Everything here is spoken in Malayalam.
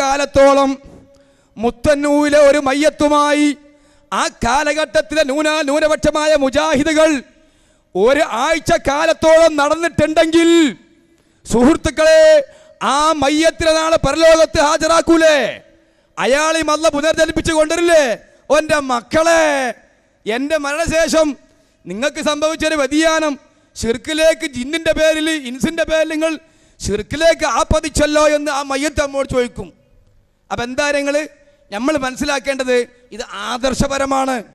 കാലത്തോളം മുത്തന്നൂവിലെ ഒരു മയ്യത്തുമായി ആ കാലഘട്ടത്തിലെ ന്യൂന ന്യൂനപക്ഷമായ മുജാഹിദുകൾ ഒരു ആഴ്ച കാലത്തോളം നടന്നിട്ടുണ്ടെങ്കിൽ സുഹൃത്തുക്കളെ ആ മയ്യത്തിലെ നാളെ പരലോകത്ത് ഹാജരാക്കൂലേ അയാൾ ഈ മല്ല പുനർജനിപ്പിച്ചു കൊണ്ടുവരില്ലേ ഒന്റെ മക്കളെ എൻ്റെ മരണശേഷം നിങ്ങൾക്ക് സംഭവിച്ചൊരു വ്യതിയാനം ഷിർക്കിലേക്ക് ജിന്നിൻ്റെ പേരിൽ ഇൻസിൻ്റെ പേരിൽ നിങ്ങൾ ഷിർക്കിലേക്ക് ആപതിച്ചല്ലോ എന്ന് ആ മയ്യത്ത് നമ്മോട് ചോദിക്കും അപ്പം എന്താ നിങ്ങൾ നമ്മൾ മനസ്സിലാക്കേണ്ടത് ഇത് ആദർശപരമാണ്